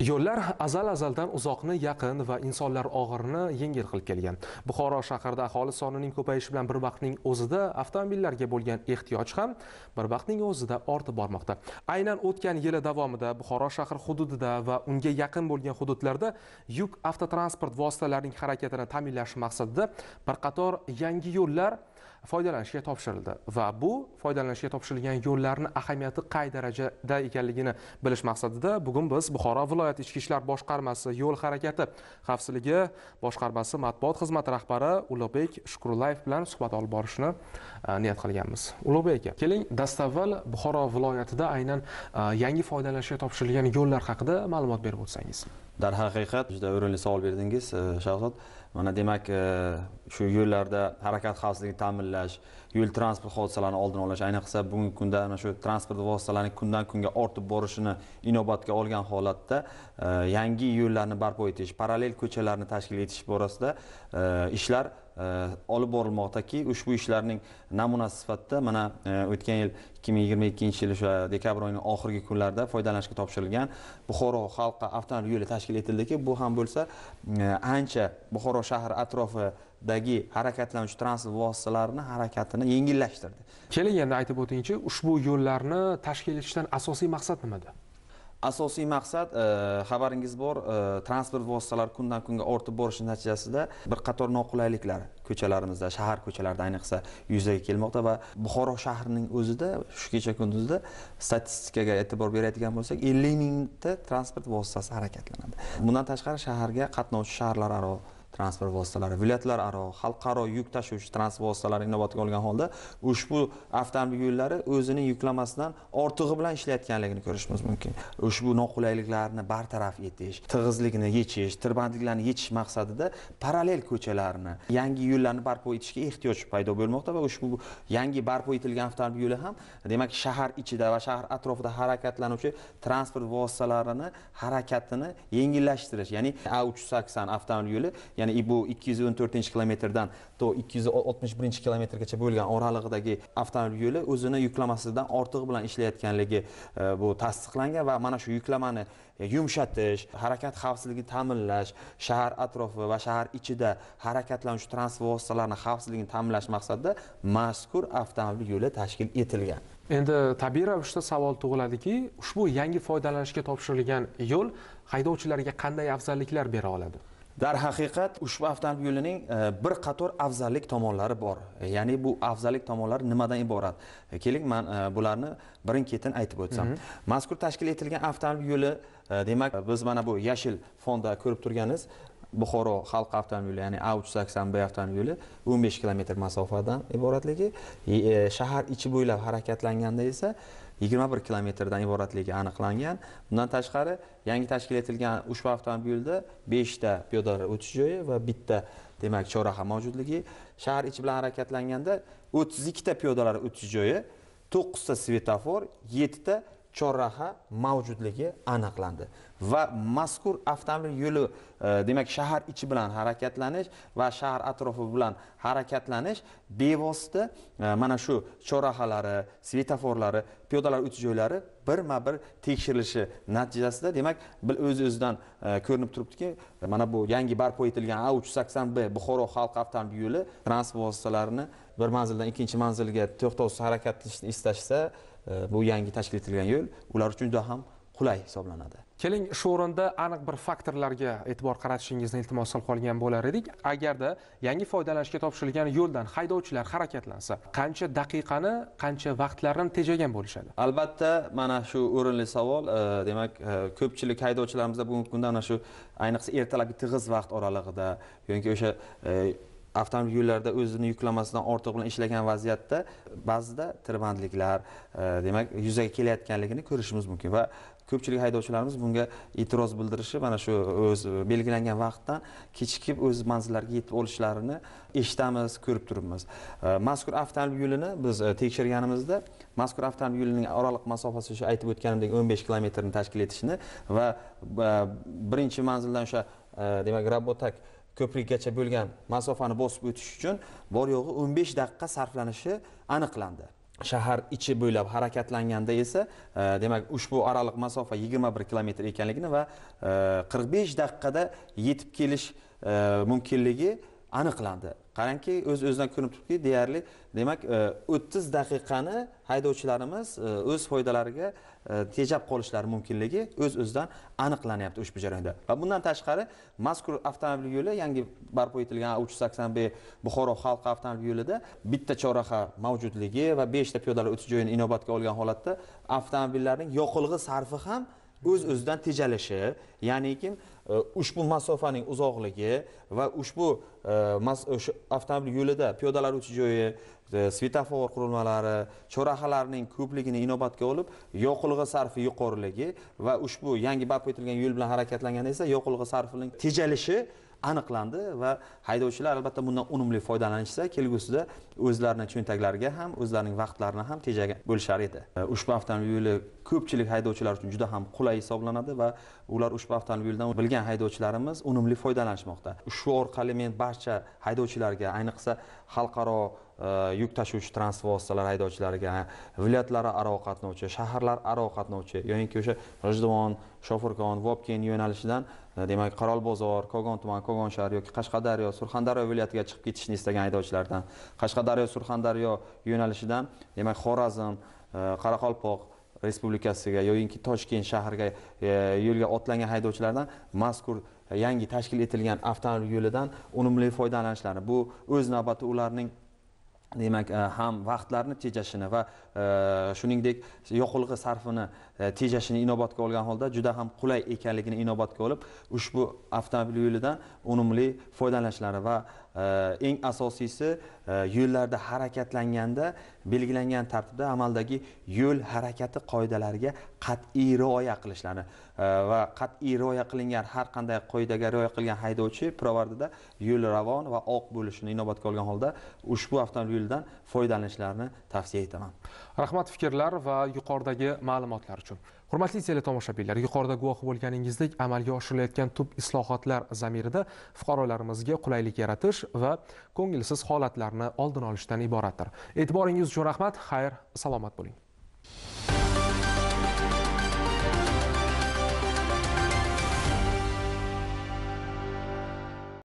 yo'llar azal azaldan uzoqni yaqin va insonlar og'irini yengil qilib kelgan buxoro shahrida aholi sonining ko'payishi bilan bir vaqtning o'zida avtomobillarga bo'lgan ehtiyoj ham bir vaqtning o'zida ortib bormoqda aynan o'tgan yili davomida buxoro shahar hududida va unga yaqin bo'lgan hududlarda yuk avtotransport vositalarining harakatini ta'minlash maqsadida bir qator yangi yo'llar foydalanishga topshirildi va bu foydalanishga topshirilgan yo'llarni ahamiyati qay darajada ekanligini bilish maqsadida bugun biz buxoro viloyat ichki ishlar boshqarmasi yo'l harakati xavfsizligi boshqarmasi matbuot xizmati rahbari ulug'bek shukrullayev bilan suhbat olib borishni e, niyat qilganmiz ulug'bek aka keling dastavval buxoro viloyatida aynan e, yangi foydalanishga topshirilgan yo'llar haqida ma'lumot berib o'tsangiz darhaqiqat juda o'rinli savol berdingiz e, shahzod mana demak e, shu yo'llarda harakat xavfsizligini ta'minlash yo'l transport hodisalarini oldini olish ayniqsa bugungi kunda ana shu transport vositalarining kundan kunga ortib borishini inobatga olgan holatda e, yangi yo'llarni barpo etish parallel ko'chalarni tashkil etish borasida ishlar E, olib borilmoqdaki ushbu ishlarning namunasi sifatida mana e, o'tgan yil ikki ming yigirma ikkinchi yil o'sha e, dekabr oyining oxirgi kunlarida foydalanishga topshirilgan buxoro xalqqa avtomobil yo'li tashkil etildiki bu ham bo'lsa ancha buxoro shahri atrofidagi harakatlanuvchi transport vositalarini harakatini yengillashtirdi keling endi aytib o'tingchi ushbu yo'llarni tashkil etishdan asosiy maqsad nimada asosiy maqsad e, xabaringiz bor e, transport vositalari kundan kunga ortib borishi natijasida bir qator noqulayliklar ko'chalarimizda shahar ko'chalarida ayniqsa yuzaga kelmoqda va buxoro shahrining o'zida shu kecha kunduzda statistikaga e'tibor beradigan bo'lsak ellik mingta transport vositasi harakatlanadi bundan tashqari shaharga qatnovchi shaharlararo transport vositalari viloyatlararo xalqaro yuk tashuvchi transport vositalari inobatga olgan holda ushbu avtomobil yo'llari o'zining yuklamasidan ortig'i bilan ishlayotganligini ko'rishimiz mumkin ushbu noqulayliklarni bartaraf etish tig'izlikni yechish tirbandliklarni yechish maqsadida parallel ko'chalarni yangi yo'llarni barpo etishga ehtiyoj paydo bo'lmoqda va ushbu yangi barpo etilgan avtomobil yo'li ham demak shahar ichida va shahar atrofida harakatlanuvchi transport vositalarini harakatini yengillashtirish ya'ni a uch yuz sakson avtomobil yo'li ya'ni ya'ni bu 214 kilometrdan to 261 kilometrgacha bo'lgan oralig'idagi avtomobil yo'li o'zini yuklamasidan ortiq bilan ishlayotganligi e, bu tasdiqlangan va mana shu yuklamani yumshatish harakat xavfsizligini ta'minlash shahar atrofi va shahar ichida harakatlanuvchi transport vositalarini xavfsizligini ta'minlash maqsadida mazkur avtomobil yo'li tashkil etilgan endi tabiiy ravishda savol tug'iladiki ushbu yangi foydalanishga topshirilgan yo'l haydovchilarga qanday afzalliklar bera oladi darhaqiqat ushbu avtomobil yo'lining e, bir qator afzallik tomonlari bor e, ya'ni bu afzallik tomonlari nimadan iborat e, keling man bularni birin ketin aytib o'tsam mazkur tashkil etilgan avtomobil yo'li demak biz mana bu yashil fonda ko'rib turganingiz buxoro xalq avtomobil yo'li ya'ni a uch yuz sakson b avtomobil yo'li o'n besh kilometr masofadan iboratligi shahar ichi bo'ylab harakatlanganda esa yigirma bir kilometrdan iboratligi aniqlangan bundan tashqari yangi tashkil etilgan ushbu avtomobilda beshta piyodalar o'tish joyi va bitta demak chorraha mavjudligi shahar ichi bilan harakatlanganda o'ttiz ikkita piyodalar o'tish joyi to'qqizta svetofor yettita chorraha mavjudligi aniqlandi va mazkur avtomobil yo'li e, demak shahar ichi bilan harakatlanish va shahar atrofi bilan harakatlanish bevosita e, mana shu chorrahalari svetoforlari piyodalar o'tish joylari birma bir tekshirilishi natijasida demak o'z o'zidan e, ko'rinib turibdiki mana bu yangi barpo etilgan a uch yuz sakson b buxoro xalq avtomobil yo'li transport vositalarini bir manzildan ikkinchi manzilga to'xtovsiz harakatlanishni istashsa bu yangi tashkil etilgan yo'l ular uchun juda ham qulay hisoblanadi keling shu o'rinda aniq bir faktorlarga e'tibor qaratishingizni iltimos qilib qolgan bo'lar edik agarda yangi foydalanishga topshirilgan yo'ldan haydovchilar harakatlansa qancha daqiqani qancha vaqtlarni tejagan bo'lishadi albatta mana shu o'rinli savol e, demak e, ko'pchilik haydovchilarimizda bugungi kunda mana shu ayniqsa ertalabki tig'iz vaqt oralig'ida yoki o'sha e, avtomobil yo'llarida o'zini yuklamasidan ortiq bilan ishlagan vaziyatda ba'zida tirbandliklar e, demak yuzaga kelayotganligini ko'rishimiz mumkin va ko'pchilik haydovchilarimiz bunga e'tiroz bildirishi mana shu o'z belgilangan vaqtdan kechikib o'z manzillariga yetib olishlarini eshitamiz ko'rib turibmiz e, mazkur avtomobil yo'lini biz e, tekshirganimizda mazkur avtomobil yo'lining oraliq masofasi o'sha aytib o'tganimdek o'n besh kilometrni tashkil etishini va birinchi manzildan o'sha demak rabotak ko'prikgacha bo'lgan masofani bosib o'tish uchun bor yo'g'i o'n besh daqiqa sarflanishi aniqlandi shahar ichi bo'ylab harakatlanganda esa e, demak ushbu oraliq masofa yigirma bir kilometr ekanligini va e, qirq besh daqiqada yetib kelish e, mumkinligi aniqlandi qarangki o'z o'zidan ko'rinib turibdiki deyarli demak e, o'ttiz daqiqani haydovchilarimiz e, o'z foydalariga e, tejab qolishlari mumkinligi o'z o'zidan aniqlanyapti ushbu jarayonda va bundan tashqari mazkur avtomobil yo'li yangi barpo etilgan uch yuz sakson b buxoro xalq avtomobil yo'lida bitta chorraha mavjudligi va beshta piyodalar o'tish joyini inobatga olgan holatda avtomobillarning yoqilg'i sarfi ham o'z öz o'zidan tejalishi kim e, ushbu masofaning uzoqligi va ushbu e, o'sha avtomobil yo'lida piyodalar o'tish joyi e, svetofor qurilmalari chorrahalarning ko'pligini inobatga olib yoqilg'i sarfi yuqoriligi va ushbu yangi barpo etilgan yo'l bilan harakatlanganda esa yoqilg'i sarfining tejalishi aniqlandi va haydovchilar albatta bundan unumli foydalanishsa kelgusida o'zlarini cho'ntaklariga ham o'zlarining vaqtlarini ham tejagan bo'lishar edi e, ushbu avtomobil ko'pchilik haydovchilar uchun juda ham qulay hisoblanadi va ular ushbu avtomobildan bilgan haydovchilarimiz unumli foydalanishmoqda shu orqali men barcha haydovchilarga ayniqsa xalqaro yuk tashuvchi transport vositalari haydovchilariga viloyatlararo qatnovchi shaharlararo qatnovchi yoinki o'sha g'ijduvon shofirkon vobkent yo'nalishidan demak bozor kogon tumani kogon shahri yoki qashqadaryo surxondaryo viloyatiga chiqib ketishni istagan haydovchilardan qashqadaryo surxondaryo yo'nalishidan demak xorazm э, qoraqalpoq respublikasiga yoyinki toshkent shahriga yo'lga otlangan haydovchilardan mazkur yangi tashkil etilgan avtomobil yo'lidan unumli foydalanishlari bu o'z navbatida ularning demak e, ham vaqtlarni tejashini va e, shuningdek yoqilg'i sarfini Э, tejashini inobatga olgan holda juda ham qulay ekanligini inobatga olib ushbu avtomobil yo'lidan unumli foydalanishlari va e, eng asosiysi e, yo'llarda harakatlanganda belgilangan tartibda amaldagi yo'l harakati qoidalariga qat'iy rioya qilishlari e, va qat'iy rioya qilingan har qanday qoidaga rioya qilgan haydovchi pirovardida yo'l ravon va oq bo'lishini inobatga olgan holda ushbu avtomobil yo'lidan foydalanishlarini tavsiya etaman rahmat fikrlar va yuqoridagi ma'lumotlar uchun uchun hurmatli teletomoshabinlar yuqorida guvoh bo'lganingizdek amalga oshirilayotgan tub islohotlar zamirida fuqarolarimizga qulaylik yaratish va ko'ngilsiz holatlarni oldini olishdan iboratdir e'tiboringiz uchun rahmat xayr salomat bo'ling